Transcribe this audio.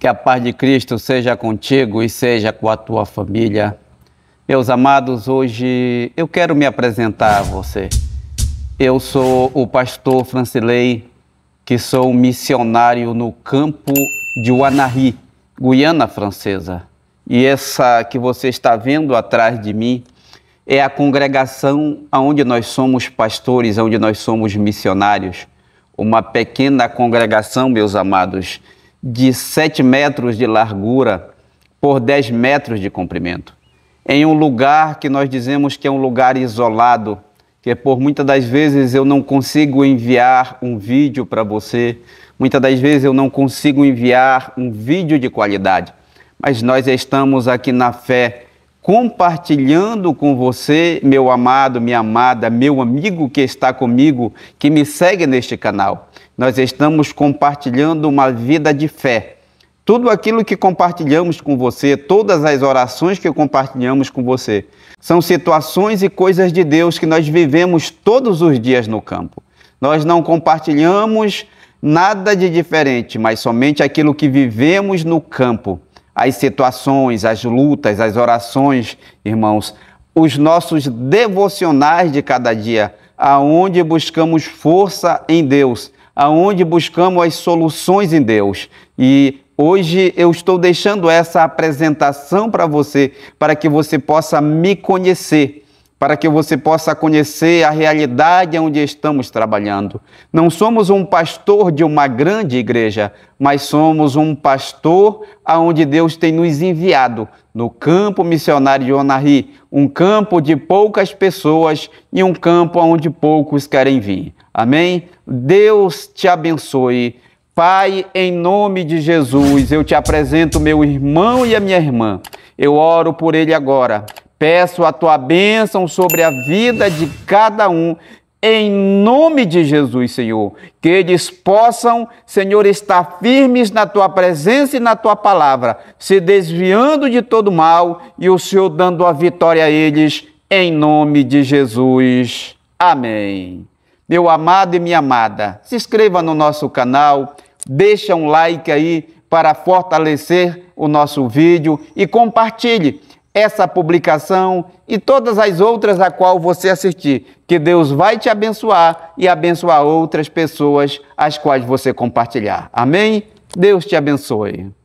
Que a paz de Cristo seja contigo e seja com a tua família. Meus amados, hoje eu quero me apresentar a você. Eu sou o pastor Francilei, que sou um missionário no campo de Wanari, Guiana Francesa. E essa que você está vendo atrás de mim é a congregação onde nós somos pastores, onde nós somos missionários. Uma pequena congregação, meus amados, de 7 metros de largura por 10 metros de comprimento. Em um lugar que nós dizemos que é um lugar isolado, que por muitas das vezes eu não consigo enviar um vídeo para você, muitas das vezes eu não consigo enviar um vídeo de qualidade, mas nós estamos aqui na fé compartilhando com você, meu amado, minha amada, meu amigo que está comigo, que me segue neste canal nós estamos compartilhando uma vida de fé. Tudo aquilo que compartilhamos com você, todas as orações que compartilhamos com você, são situações e coisas de Deus que nós vivemos todos os dias no campo. Nós não compartilhamos nada de diferente, mas somente aquilo que vivemos no campo. As situações, as lutas, as orações, irmãos, os nossos devocionais de cada dia, aonde buscamos força em Deus aonde buscamos as soluções em Deus. E hoje eu estou deixando essa apresentação para você, para que você possa me conhecer para que você possa conhecer a realidade onde estamos trabalhando. Não somos um pastor de uma grande igreja, mas somos um pastor aonde Deus tem nos enviado no campo missionário de Onari, um campo de poucas pessoas e um campo aonde poucos querem vir. Amém? Deus te abençoe. Pai, em nome de Jesus, eu te apresento meu irmão e a minha irmã. Eu oro por ele agora. Peço a tua bênção sobre a vida de cada um, em nome de Jesus, Senhor. Que eles possam, Senhor, estar firmes na tua presença e na tua palavra, se desviando de todo mal e o Senhor dando a vitória a eles, em nome de Jesus. Amém. Meu amado e minha amada, se inscreva no nosso canal, deixa um like aí para fortalecer o nosso vídeo e compartilhe essa publicação e todas as outras a qual você assistir. Que Deus vai te abençoar e abençoar outras pessoas as quais você compartilhar. Amém? Deus te abençoe.